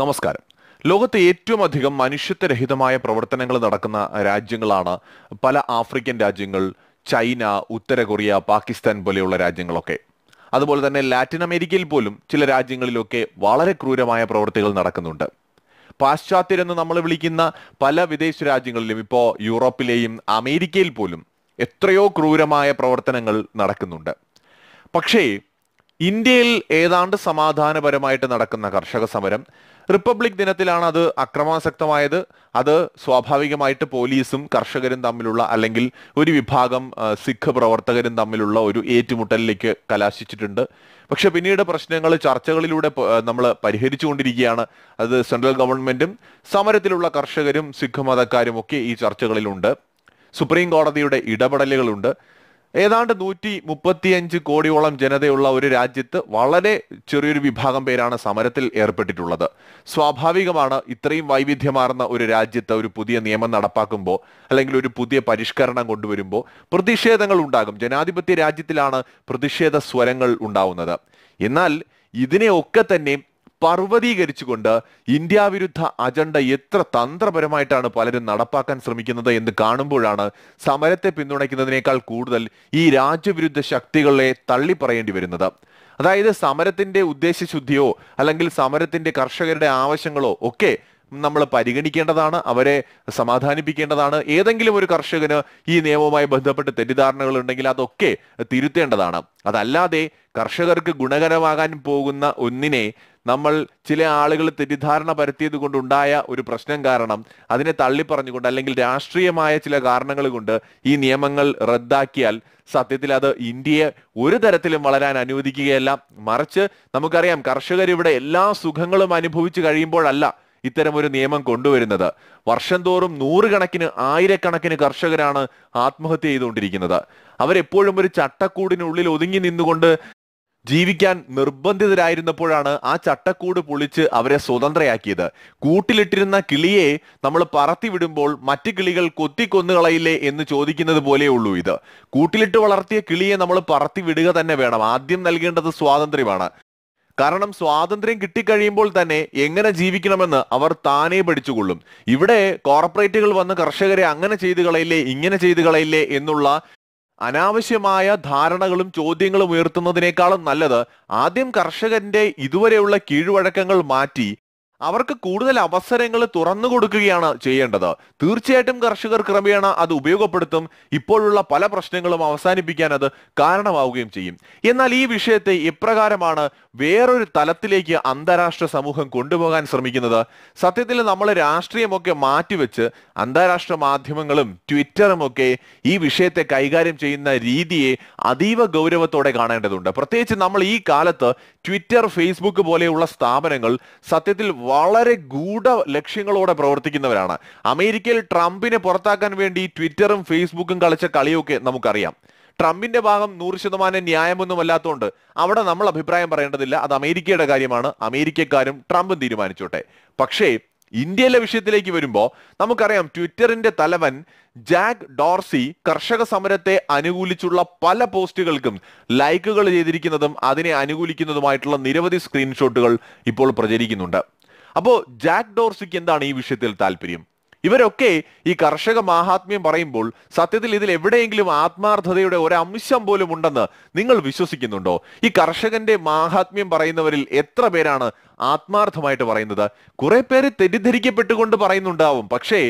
നമസ്കാരം ലോകത്ത് ഏറ്റവും അധികം മനുഷ്യത്വരഹിതമായ പ്രവർത്തനങ്ങൾ നടക്കുന്ന രാജ്യങ്ങളാണ് പല ആഫ്രിക്കൻ രാജ്യങ്ങൾ ചൈന ഉത്തര കൊറിയ പാകിസ്ഥാൻ പോലെയുള്ള രാജ്യങ്ങളൊക്കെ അതുപോലെ തന്നെ ലാറ്റിൻ അമേരിക്കയിൽ പോലും ചില രാജ്യങ്ങളിലൊക്കെ വളരെ ക്രൂരമായ പ്രവൃത്തികൾ നടക്കുന്നുണ്ട് പാശ്ചാത്യരെന്ന് നമ്മൾ വിളിക്കുന്ന പല വിദേശ രാജ്യങ്ങളിലും ഇപ്പോൾ യൂറോപ്പിലെയും അമേരിക്കയിൽ പോലും എത്രയോ ക്രൂരമായ പ്രവർത്തനങ്ങൾ നടക്കുന്നുണ്ട് പക്ഷേ ഇന്ത്യയിൽ ഏതാണ്ട് സമാധാനപരമായിട്ട് നടക്കുന്ന കർഷക സമരം റിപ്പബ്ലിക് ദിനത്തിലാണ് അത് അക്രമാസക്തമായത് അത് സ്വാഭാവികമായിട്ട് പോലീസും കർഷകരും തമ്മിലുള്ള അല്ലെങ്കിൽ ഒരു വിഭാഗം സിഖ് പ്രവർത്തകരും തമ്മിലുള്ള ഒരു ഏറ്റുമുട്ടലിലേക്ക് കലാശിച്ചിട്ടുണ്ട് പക്ഷെ പിന്നീട് പ്രശ്നങ്ങൾ ചർച്ചകളിലൂടെ നമ്മൾ പരിഹരിച്ചുകൊണ്ടിരിക്കുകയാണ് അത് സെൻട്രൽ ഗവൺമെന്റും സമരത്തിലുള്ള കർഷകരും സിഖ് മതക്കാരും ഒക്കെ ഈ ചർച്ചകളിലുണ്ട് സുപ്രീം കോടതിയുടെ ഇടപെടലുകളുണ്ട് ഏതാണ്ട് നൂറ്റി മുപ്പത്തിയഞ്ച് കോടിയോളം ജനതയുള്ള ഒരു രാജ്യത്ത് വളരെ ചെറിയൊരു വിഭാഗം പേരാണ് സമരത്തിൽ ഏർപ്പെട്ടിട്ടുള്ളത് സ്വാഭാവികമാണ് ഇത്രയും വൈവിധ്യമാർന്ന ഒരു രാജ്യത്ത് ഒരു പുതിയ നിയമം നടപ്പാക്കുമ്പോൾ അല്ലെങ്കിൽ ഒരു പുതിയ പരിഷ്കരണം കൊണ്ടുവരുമ്പോൾ പ്രതിഷേധങ്ങൾ ഉണ്ടാകും ജനാധിപത്യ രാജ്യത്തിലാണ് പ്രതിഷേധ സ്വരങ്ങൾ ഉണ്ടാവുന്നത് എന്നാൽ ഇതിനെയൊക്കെ തന്നെയും പർവ്വതീകരിച്ചുകൊണ്ട് ഇന്ത്യ വിരുദ്ധ അജണ്ട എത്ര തന്ത്രപരമായിട്ടാണ് പലരും നടപ്പാക്കാൻ ശ്രമിക്കുന്നത് എന്ന് കാണുമ്പോഴാണ് സമരത്തെ പിന്തുണയ്ക്കുന്നതിനേക്കാൾ കൂടുതൽ ഈ രാജ്യവിരുദ്ധ ശക്തികളെ തള്ളിപ്പറയേണ്ടി വരുന്നത് അതായത് സമരത്തിന്റെ ഉദ്ദേശശുദ്ധിയോ അല്ലെങ്കിൽ സമരത്തിന്റെ കർഷകരുടെ ആവശ്യങ്ങളോ ഒക്കെ നമ്മൾ പരിഗണിക്കേണ്ടതാണ് അവരെ സമാധാനിപ്പിക്കേണ്ടതാണ് ഏതെങ്കിലും ഒരു കർഷകന് ഈ നിയമവുമായി ബന്ധപ്പെട്ട് തെറ്റിദ്ധാരണകൾ ഉണ്ടെങ്കിൽ അതൊക്കെ തിരുത്തേണ്ടതാണ് അതല്ലാതെ കർഷകർക്ക് ഗുണകരമാകാൻ പോകുന്ന ഒന്നിനെ നമ്മൾ ചില ആളുകൾ തെറ്റിദ്ധാരണ പരത്തിയത് കൊണ്ടുണ്ടായ ഒരു പ്രശ്നം കാരണം അതിനെ തള്ളിപ്പറഞ്ഞുകൊണ്ട് അല്ലെങ്കിൽ രാഷ്ട്രീയമായ ചില കാരണങ്ങൾ കൊണ്ട് ഈ നിയമങ്ങൾ റദ്ദാക്കിയാൽ സത്യത്തിൽ അത് ഇന്ത്യയെ ഒരു തരത്തിലും വളരാൻ അനുവദിക്കുകയല്ല മറിച്ച് നമുക്കറിയാം ഇവിടെ എല്ലാ സുഖങ്ങളും അനുഭവിച്ചു കഴിയുമ്പോഴല്ല ഒരു നിയമം കൊണ്ടുവരുന്നത് വർഷം തോറും നൂറുകണക്കിന് ആയിരക്കണക്കിന് കർഷകരാണ് ആത്മഹത്യ ചെയ്തുകൊണ്ടിരിക്കുന്നത് അവരെപ്പോഴും ഒരു ചട്ടക്കൂടിനുള്ളിൽ ഒതുങ്ങി നിന്നുകൊണ്ട് ജീവിക്കാൻ നിർബന്ധിതരായിരുന്നപ്പോഴാണ് ആ ചട്ടക്കൂട് പൊളിച്ച് അവരെ സ്വതന്ത്രയാക്കിയത് കൂട്ടിലിട്ടിരുന്ന കിളിയെ നമ്മൾ പറത്തിവിടുമ്പോൾ മറ്റു കിളികൾ കൊത്തിക്കൊന്നുകളയില്ലേ എന്ന് ചോദിക്കുന്നത് പോലെയുള്ളൂ ഇത് കൂട്ടിലിട്ട് വളർത്തിയ കിളിയെ നമ്മൾ പറത്തിവിടുക തന്നെ വേണം ആദ്യം നൽകേണ്ടത് സ്വാതന്ത്ര്യമാണ് കാരണം സ്വാതന്ത്ര്യം കിട്ടിക്കഴിയുമ്പോൾ തന്നെ എങ്ങനെ ജീവിക്കണമെന്ന് അവർ താനേ പഠിച്ചുകൊള്ളും ഇവിടെ കോർപ്പറേറ്റുകൾ വന്ന് കർഷകരെ അങ്ങനെ ചെയ്തു കളയില്ലേ ഇങ്ങനെ ചെയ്തു കളയില്ലേ എന്നുള്ള അനാവശ്യമായ ധാരണകളും ചോദ്യങ്ങളും ഉയർത്തുന്നതിനേക്കാളും നല്ലത് ആദ്യം കർഷകന്റെ ഇതുവരെയുള്ള കീഴ്വഴക്കങ്ങൾ മാറ്റി അവർക്ക് കൂടുതൽ അവസരങ്ങൾ തുറന്നു കൊടുക്കുകയാണ് ചെയ്യേണ്ടത് തീർച്ചയായിട്ടും കർഷകർ ക്രമേണ അത് ഉപയോഗപ്പെടുത്തും ഇപ്പോഴുള്ള പല പ്രശ്നങ്ങളും അവസാനിപ്പിക്കാൻ അത് കാരണമാവുകയും ചെയ്യും എന്നാൽ ഈ വിഷയത്തെ ഇപ്രകാരമാണ് വേറൊരു തലത്തിലേക്ക് അന്താരാഷ്ട്ര സമൂഹം കൊണ്ടുപോകാൻ ശ്രമിക്കുന്നത് സത്യത്തിൽ നമ്മൾ രാഷ്ട്രീയമൊക്കെ മാറ്റിവെച്ച് അന്താരാഷ്ട്ര മാധ്യമങ്ങളും ട്വിറ്ററും ഒക്കെ ഈ വിഷയത്തെ കൈകാര്യം ചെയ്യുന്ന രീതിയെ അതീവ ഗൗരവത്തോടെ കാണേണ്ടതുണ്ട് പ്രത്യേകിച്ച് നമ്മൾ ഈ കാലത്ത് ട്വിറ്റർ ഫേസ്ബുക്ക് പോലെയുള്ള സ്ഥാപനങ്ങൾ സത്യത്തിൽ വളരെ ഗൂഢ ലക്ഷ്യങ്ങളോടെ പ്രവർത്തിക്കുന്നവരാണ് അമേരിക്കയിൽ ട്രംപിനെ പുറത്താക്കാൻ വേണ്ടി ട്വിറ്ററും ഫേസ്ബുക്കും കളിച്ച കളിയൊക്കെ നമുക്കറിയാം ട്രംപിന്റെ ഭാഗം നൂറ് ശതമാനം ന്യായമൊന്നും അല്ലാത്തതുകൊണ്ട് അവിടെ നമ്മൾ അഭിപ്രായം പറയേണ്ടതില്ല അത് അമേരിക്കയുടെ കാര്യമാണ് അമേരിക്കക്കാരും ട്രംപും തീരുമാനിച്ചോട്ടെ പക്ഷേ ഇന്ത്യയിലെ വിഷയത്തിലേക്ക് വരുമ്പോൾ നമുക്കറിയാം ട്വിറ്ററിന്റെ തലവൻ ജാക്ക് ഡോർസി കർഷക സമരത്തെ അനുകൂലിച്ചുള്ള പല പോസ്റ്റുകൾക്കും ലൈക്കുകൾ ചെയ്തിരിക്കുന്നതും അതിനെ അനുകൂലിക്കുന്നതുമായിട്ടുള്ള നിരവധി സ്ക്രീൻഷോട്ടുകൾ ഇപ്പോൾ പ്രചരിക്കുന്നുണ്ട് അപ്പോൾ ജാക്ക് ഡോർസിക്ക് എന്താണ് ഈ വിഷയത്തിൽ താല്പര്യം ഇവരൊക്കെ ഈ കർഷക മാഹാത്മ്യം പറയുമ്പോൾ സത്യത്തിൽ ഇതിൽ എവിടെയെങ്കിലും ആത്മാർത്ഥതയുടെ ഒരംശം പോലും ഉണ്ടെന്ന് നിങ്ങൾ വിശ്വസിക്കുന്നുണ്ടോ ഈ കർഷകന്റെ മാഹാത്മ്യം പറയുന്നവരിൽ എത്ര പേരാണ് ആത്മാർത്ഥമായിട്ട് പറയുന്നത് കുറെ പേര് തെറ്റിദ്ധരിക്കപ്പെട്ടുകൊണ്ട് പറയുന്നുണ്ടാവും പക്ഷേ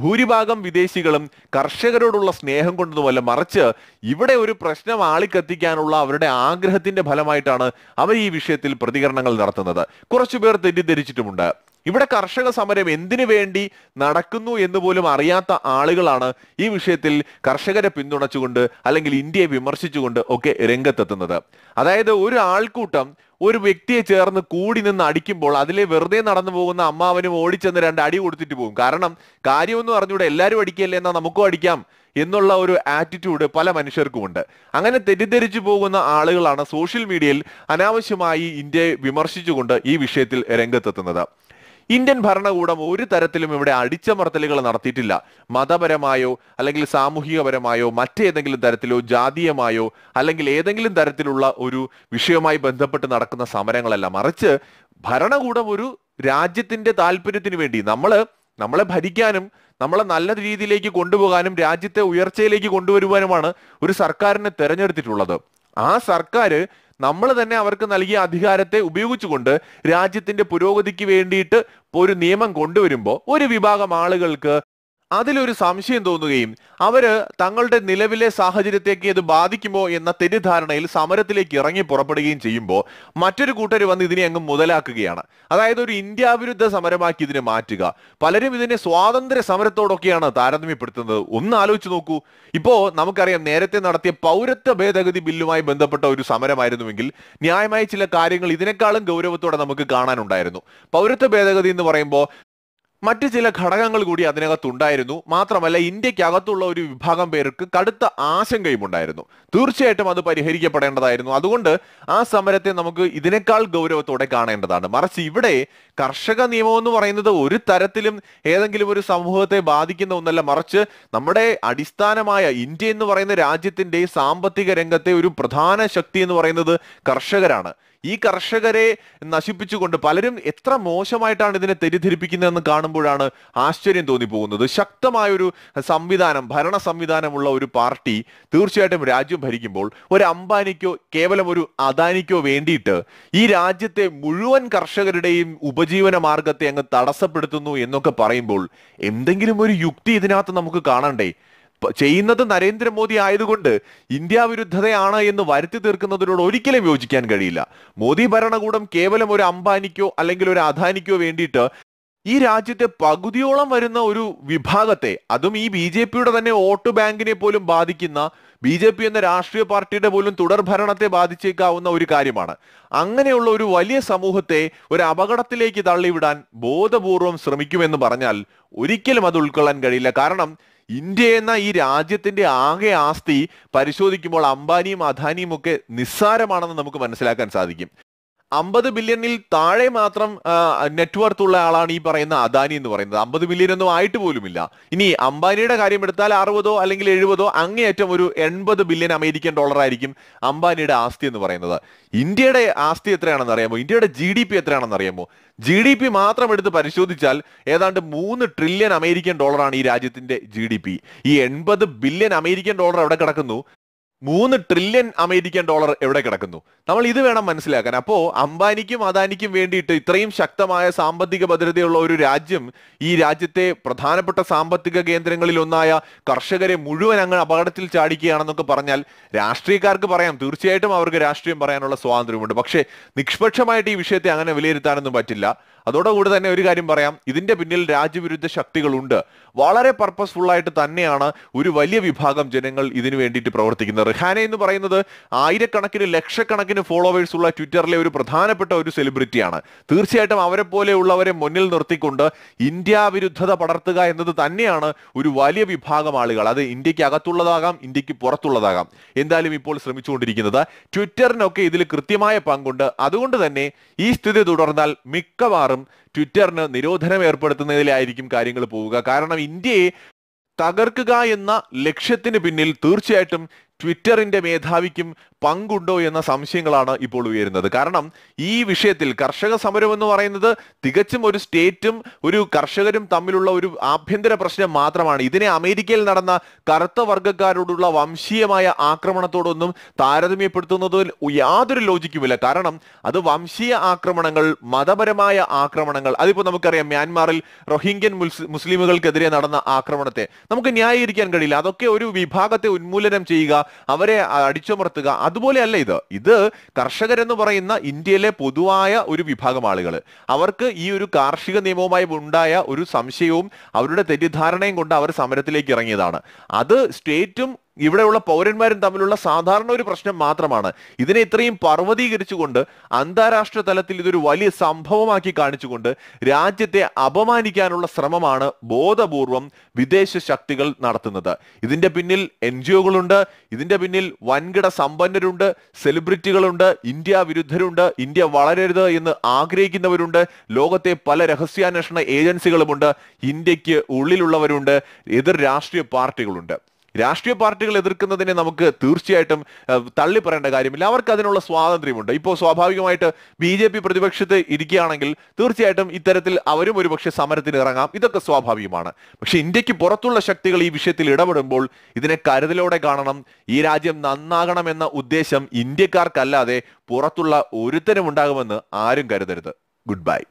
ഭൂരിഭാഗം വിദേശികളും കർഷകരോടുള്ള സ്നേഹം കൊണ്ടതുമല്ല മറിച്ച് ഇവിടെ ഒരു പ്രശ്നം ആളിക്കത്തിക്കാനുള്ള അവരുടെ ആഗ്രഹത്തിന്റെ ഫലമായിട്ടാണ് അവർ ഈ വിഷയത്തിൽ പ്രതികരണങ്ങൾ നടത്തുന്നത് കുറച്ചുപേർ തെറ്റിദ്ധരിച്ചിട്ടുമുണ്ട് ഇവിടെ കർഷക സമരം എന്തിനു വേണ്ടി നടക്കുന്നു എന്ന് പോലും അറിയാത്ത ആളുകളാണ് ഈ വിഷയത്തിൽ കർഷകരെ പിന്തുണച്ചുകൊണ്ട് അല്ലെങ്കിൽ ഇന്ത്യയെ വിമർശിച്ചുകൊണ്ട് ഒക്കെ രംഗത്തെത്തുന്നത് അതായത് ഒരു ആൾക്കൂട്ടം ഒരു വ്യക്തിയെ ചേർന്ന് കൂടി നിന്ന് അടിക്കുമ്പോൾ അതിലെ വെറുതെ നടന്നു പോകുന്ന അമ്മാവനും ഓടിച്ചെന്ന് രണ്ട് അടി കൊടുത്തിട്ട് പോകും കാരണം കാര്യമൊന്നും അറിഞ്ഞൂടെ എല്ലാവരും അടിക്കല്ലേ എന്നാൽ നമുക്കും അടിക്കാം എന്നുള്ള ഒരു ആറ്റിറ്റ്യൂഡ് പല മനുഷ്യർക്കുമുണ്ട് അങ്ങനെ തെറ്റിദ്ധരിച്ചു പോകുന്ന ആളുകളാണ് സോഷ്യൽ മീഡിയയിൽ അനാവശ്യമായി ഇന്ത്യയെ വിമർശിച്ചുകൊണ്ട് ഈ വിഷയത്തിൽ രംഗത്തെത്തുന്നത് ഇന്ത്യൻ ഭരണകൂടം ഒരു തരത്തിലും ഇവിടെ അടിച്ചമർത്തലുകൾ നടത്തിയിട്ടില്ല മതപരമായോ അല്ലെങ്കിൽ സാമൂഹികപരമായോ മറ്റേതെങ്കിലും തരത്തിലോ ജാതീയമായോ അല്ലെങ്കിൽ ഏതെങ്കിലും തരത്തിലുള്ള ഒരു വിഷയവുമായി ബന്ധപ്പെട്ട് നടക്കുന്ന സമരങ്ങളല്ല മറിച്ച് ഭരണകൂടം ഒരു രാജ്യത്തിന്റെ താല്പര്യത്തിന് വേണ്ടി നമ്മൾ നമ്മളെ ഭരിക്കാനും നമ്മളെ നല്ല രീതിയിലേക്ക് കൊണ്ടുപോകാനും രാജ്യത്തെ ഉയർച്ചയിലേക്ക് കൊണ്ടുവരുവാനുമാണ് ഒരു സർക്കാരിനെ തെരഞ്ഞെടുത്തിട്ടുള്ളത് ആ സർക്കാർ നമ്മൾ തന്നെ അവർക്ക് നൽകിയ അധികാരത്തെ ഉപയോഗിച്ചുകൊണ്ട് രാജ്യത്തിന്റെ പുരോഗതിക്ക് വേണ്ടിയിട്ട് ഒരു നിയമം കൊണ്ടുവരുമ്പോൾ ഒരു വിഭാഗം ആളുകൾക്ക് അതിലൊരു സംശയം തോന്നുകയും അവര് തങ്ങളുടെ നിലവിലെ സാഹചര്യത്തേക്ക് ഇത് ബാധിക്കുമോ എന്ന തെറ്റിദ്ധാരണയിൽ സമരത്തിലേക്ക് ഇറങ്ങി പുറപ്പെടുകയും ചെയ്യുമ്പോൾ മറ്റൊരു കൂട്ടർ വന്ന് ഇതിനെ അങ്ങ് മുതലാക്കുകയാണ് അതായത് ഒരു ഇന്ത്യാവിരുദ്ധ സമരമാക്കി ഇതിനെ മാറ്റുക പലരും ഇതിനെ സ്വാതന്ത്ര്യ സമരത്തോടൊക്കെയാണ് താരതമ്യപ്പെടുത്തുന്നത് ഒന്ന് ആലോചിച്ച് നോക്കൂ ഇപ്പോ നമുക്കറിയാം നേരത്തെ നടത്തിയ പൗരത്വ ഭേദഗതി ബില്ലുമായി ബന്ധപ്പെട്ട ഒരു സമരമായിരുന്നുവെങ്കിൽ ന്യായമായ ചില കാര്യങ്ങൾ ഇതിനേക്കാളും ഗൗരവത്തോടെ നമുക്ക് കാണാനുണ്ടായിരുന്നു പൗരത്വ ഭേദഗതി എന്ന് പറയുമ്പോൾ മറ്റു ചില ഘടകങ്ങൾ കൂടി അതിനകത്തുണ്ടായിരുന്നു മാത്രമല്ല ഇന്ത്യക്കകത്തുള്ള ഒരു വിഭാഗം പേർക്ക് കടുത്ത ആശങ്കയും ഉണ്ടായിരുന്നു തീർച്ചയായിട്ടും അത് പരിഹരിക്കപ്പെടേണ്ടതായിരുന്നു അതുകൊണ്ട് ആ സമരത്തെ നമുക്ക് ഇതിനേക്കാൾ ഗൗരവത്തോടെ കാണേണ്ടതാണ് മറിച്ച് ഇവിടെ കർഷക നിയമം എന്ന് പറയുന്നത് ഒരു തരത്തിലും ഏതെങ്കിലും ഒരു സമൂഹത്തെ ബാധിക്കുന്ന ഒന്നല്ല മറിച്ച് നമ്മുടെ അടിസ്ഥാനമായ ഇന്ത്യ എന്ന് പറയുന്ന രാജ്യത്തിന്റെ സാമ്പത്തിക രംഗത്തെ ഒരു പ്രധാന ശക്തി എന്ന് പറയുന്നത് കർഷകരാണ് ഈ കർഷകരെ നശിപ്പിച്ചുകൊണ്ട് പലരും എത്ര മോശമായിട്ടാണ് ഇതിനെ തെറ്റിദ്ധരിപ്പിക്കുന്നതെന്ന് കാണുമ്പോൾ കാണുമ്പോഴാണ് ആശ്ചര്യം തോന്നിപ്പോകുന്നത് ശക്തമായ ഒരു സംവിധാനം ഭരണ സംവിധാനമുള്ള ഒരു പാർട്ടി തീർച്ചയായിട്ടും രാജ്യം ഭരിക്കുമ്പോൾ ഒരു അംബാനിക്കോ കേവലം ഒരു അദാനിക്കോ വേണ്ടിയിട്ട് ഈ രാജ്യത്തെ മുഴുവൻ കർഷകരുടെയും ഉപജീവന മാർഗത്തെ അങ്ങ് തടസ്സപ്പെടുത്തുന്നു എന്നൊക്കെ പറയുമ്പോൾ എന്തെങ്കിലും ഒരു യുക്തി ഇതിനകത്ത് നമുക്ക് കാണണ്ടേ ചെയ്യുന്നത് നരേന്ദ്രമോദി ആയതുകൊണ്ട് ഇന്ത്യ വിരുദ്ധതയാണ് എന്ന് വരുത്തി തീർക്കുന്നതിനോട് ഒരിക്കലും യോജിക്കാൻ കഴിയില്ല മോദി ഭരണകൂടം കേവലം ഒരു അംബാനിക്കോ അല്ലെങ്കിൽ ഒരു അദാനിക്കോ വേണ്ടിയിട്ട് ഈ രാജ്യത്തെ പകുതിയോളം വരുന്ന ഒരു വിഭാഗത്തെ അതും ഈ ബി ജെ പിയുടെ തന്നെ വോട്ട് ബാങ്കിനെ പോലും ബാധിക്കുന്ന ബി ജെ പി എന്ന രാഷ്ട്രീയ പാർട്ടിയുടെ പോലും തുടർ ഭരണത്തെ ബാധിച്ചേക്കാവുന്ന ഒരു കാര്യമാണ് അങ്ങനെയുള്ള ഒരു വലിയ സമൂഹത്തെ ഒരു അപകടത്തിലേക്ക് തള്ളിവിടാൻ ബോധപൂർവം ശ്രമിക്കുമെന്ന് പറഞ്ഞാൽ ഒരിക്കലും അത് ഉൾക്കൊള്ളാൻ കഴിയില്ല കാരണം ഇന്ത്യ എന്ന ഈ രാജ്യത്തിന്റെ ആകെ ആസ്തി പരിശോധിക്കുമ്പോൾ അംബാനിയും അദാനിയും ഒക്കെ നിസ്സാരമാണെന്ന് നമുക്ക് മനസ്സിലാക്കാൻ സാധിക്കും അമ്പത് ബില്യണിൽ താഴെ മാത്രം നെറ്റ്വർത്ത് ഉള്ള ആളാണ് ഈ പറയുന്ന അദാനി എന്ന് പറയുന്നത് അമ്പത് ബില്യൺ ഒന്നും ആയിട്ട് പോലുമില്ല ഇനി അംബാനിയുടെ കാര്യം എടുത്താൽ അറുപതോ അല്ലെങ്കിൽ എഴുപതോ അങ്ങേയറ്റം ഒരു എൺപത് ബില്യൺ അമേരിക്കൻ ഡോളർ ആയിരിക്കും അംബാനിയുടെ ആസ്തി എന്ന് പറയുന്നത് ഇന്ത്യയുടെ ആസ്തി എത്രയാണെന്ന് അറിയാമോ ഇന്ത്യയുടെ ജി ഡി പി എത്രയാണെന്ന് അറിയാമോ ജി ഡി പി മാത്രം എടുത്ത് പരിശോധിച്ചാൽ ഏതാണ്ട് മൂന്ന് ട്രില്യൺ അമേരിക്കൻ ഡോളറാണ് ഈ രാജ്യത്തിന്റെ ജി ഡി പി ഈ എൺപത് ബില്യൺ അമേരിക്കൻ ഡോളർ അവിടെ കിടക്കുന്നു മൂന്ന് ട്രില്യൺ അമേരിക്കൻ ഡോളർ എവിടെ കിടക്കുന്നു നമ്മൾ ഇത് വേണം മനസ്സിലാക്കാൻ അപ്പോൾ അംബാനിക്കും അദാനിക്കും വേണ്ടിയിട്ട് ഇത്രയും ശക്തമായ സാമ്പത്തിക ഭദ്രതയുള്ള ഒരു രാജ്യം ഈ രാജ്യത്തെ പ്രധാനപ്പെട്ട സാമ്പത്തിക കേന്ദ്രങ്ങളിൽ ഒന്നായ കർഷകരെ മുഴുവൻ അങ്ങ് അപകടത്തിൽ ചാടിക്കുകയാണെന്നൊക്കെ പറഞ്ഞാൽ രാഷ്ട്രീയക്കാർക്ക് പറയാം തീർച്ചയായിട്ടും അവർക്ക് രാഷ്ട്രീയം പറയാനുള്ള സ്വാതന്ത്ര്യമുണ്ട് പക്ഷേ നിഷ്പക്ഷമായിട്ട് ഈ വിഷയത്തെ അങ്ങനെ വിലയിരുത്താനൊന്നും പറ്റില്ല അതോടുകൂടി തന്നെ ഒരു കാര്യം പറയാം ഇതിന്റെ പിന്നിൽ രാജ്യവിരുദ്ധ ശക്തികളുണ്ട് വളരെ പർപ്പസ്ഫുൾ ആയിട്ട് തന്നെയാണ് ഒരു വലിയ വിഭാഗം ജനങ്ങൾ ഇതിനു വേണ്ടിയിട്ട് പ്രവർത്തിക്കുന്നത് റിഹാന എന്ന് പറയുന്നത് ആയിരക്കണക്കിന് ലക്ഷക്കണക്കിന് ഫോളോവേഴ്സ് ഉള്ള ട്വിറ്ററിലെ ഒരു പ്രധാനപ്പെട്ട ഒരു സെലിബ്രിറ്റിയാണ് തീർച്ചയായിട്ടും അവരെ പോലെയുള്ളവരെ മുന്നിൽ നിർത്തിക്കൊണ്ട് ഇന്ത്യ വിരുദ്ധത പടർത്തുക എന്നത് തന്നെയാണ് ഒരു വലിയ വിഭാഗം ആളുകൾ അത് ഇന്ത്യക്ക് അകത്തുള്ളതാകാം ഇന്ത്യക്ക് പുറത്തുള്ളതാകാം എന്തായാലും ഇപ്പോൾ ശ്രമിച്ചുകൊണ്ടിരിക്കുന്നത് ട്വിറ്ററിനൊക്കെ ഇതിൽ കൃത്യമായ പങ്കുണ്ട് അതുകൊണ്ട് തന്നെ ഈ സ്ഥിതി തുടർന്നാൽ മിക്കവാറും മിക്കവാറും ട്വിറ്ററിന് നിരോധനം ഏർപ്പെടുത്തുന്നതിലായിരിക്കും കാര്യങ്ങൾ പോവുക കാരണം ഇന്ത്യയെ തകർക്കുക എന്ന ലക്ഷ്യത്തിന് പിന്നിൽ തീർച്ചയായിട്ടും ട്വിറ്ററിന്റെ മേധാവിക്കും പങ്കുണ്ടോ എന്ന സംശയങ്ങളാണ് ഇപ്പോൾ ഉയരുന്നത് കാരണം ഈ വിഷയത്തിൽ കർഷക സമരം എന്ന് പറയുന്നത് തികച്ചും ഒരു സ്റ്റേറ്റും ഒരു കർഷകരും തമ്മിലുള്ള ഒരു ആഭ്യന്തര പ്രശ്നം മാത്രമാണ് ഇതിനെ അമേരിക്കയിൽ നടന്ന കറുത്ത വർഗക്കാരോടുള്ള വംശീയമായ ആക്രമണത്തോടൊന്നും താരതമ്യപ്പെടുത്തുന്നതിൽ യാതൊരു ലോജിക്കുമില്ല കാരണം അത് വംശീയ ആക്രമണങ്ങൾ മതപരമായ ആക്രമണങ്ങൾ അതിപ്പോ നമുക്കറിയാം മ്യാൻമാറിൽ റോഹിംഗ്യൻ മുസ്ലിമുകൾക്കെതിരെ നടന്ന ആക്രമണത്തെ നമുക്ക് ന്യായീകരിക്കാൻ കഴിയില്ല അതൊക്കെ ഒരു വിഭാഗത്തെ ഉന്മൂലനം ചെയ്യുക അവരെ അടിച്ചമർത്തുക അതുപോലെയല്ല ഇത് ഇത് എന്ന് പറയുന്ന ഇന്ത്യയിലെ പൊതുവായ ഒരു വിഭാഗം ആളുകൾ അവർക്ക് ഈ ഒരു കാർഷിക നിയമവുമായി ഉണ്ടായ ഒരു സംശയവും അവരുടെ തെറ്റിദ്ധാരണയും കൊണ്ട് അവർ സമരത്തിലേക്ക് ഇറങ്ങിയതാണ് അത് സ്റ്റേറ്റും ഇവിടെയുള്ള പൗരന്മാരും തമ്മിലുള്ള സാധാരണ ഒരു പ്രശ്നം മാത്രമാണ് ഇതിനെ ഇത്രയും പർവ്വതീകരിച്ചുകൊണ്ട് അന്താരാഷ്ട്ര തലത്തിൽ ഇതൊരു വലിയ സംഭവമാക്കി കാണിച്ചുകൊണ്ട് രാജ്യത്തെ അപമാനിക്കാനുള്ള ശ്രമമാണ് ബോധപൂർവം വിദേശ ശക്തികൾ നടത്തുന്നത് ഇതിന്റെ പിന്നിൽ എൻ ജി ഒകളുണ്ട് ഇതിന്റെ പിന്നിൽ വൻകിട സമ്പന്നരുണ്ട് സെലിബ്രിറ്റികളുണ്ട് ഇന്ത്യ വിരുദ്ധരുണ്ട് ഇന്ത്യ വളരരുത് എന്ന് ആഗ്രഹിക്കുന്നവരുണ്ട് ലോകത്തെ പല രഹസ്യാന്വേഷണ ഏജൻസികളുമുണ്ട് ഇന്ത്യക്ക് ഉള്ളിലുള്ളവരുണ്ട് എതിർ രാഷ്ട്രീയ പാർട്ടികളുണ്ട് രാഷ്ട്രീയ പാർട്ടികൾ എതിർക്കുന്നതിനെ നമുക്ക് തീർച്ചയായിട്ടും തള്ളി പറയേണ്ട കാര്യമില്ല അവർക്ക് അതിനുള്ള സ്വാതന്ത്ര്യമുണ്ട് ഇപ്പോൾ സ്വാഭാവികമായിട്ട് ബി ജെ പി പ്രതിപക്ഷത്ത് ഇരിക്കുകയാണെങ്കിൽ തീർച്ചയായിട്ടും ഇത്തരത്തിൽ അവരും ഒരുപക്ഷെ സമരത്തിന് ഇറങ്ങാം ഇതൊക്കെ സ്വാഭാവികമാണ് പക്ഷെ ഇന്ത്യക്ക് പുറത്തുള്ള ശക്തികൾ ഈ വിഷയത്തിൽ ഇടപെടുമ്പോൾ ഇതിനെ കരുതലോടെ കാണണം ഈ രാജ്യം നന്നാകണമെന്ന ഉദ്ദേശം ഇന്ത്യക്കാർക്കല്ലാതെ പുറത്തുള്ള ഒരുത്തരം ഉണ്ടാകുമെന്ന് ആരും കരുതരുത് ഗുഡ് ബൈ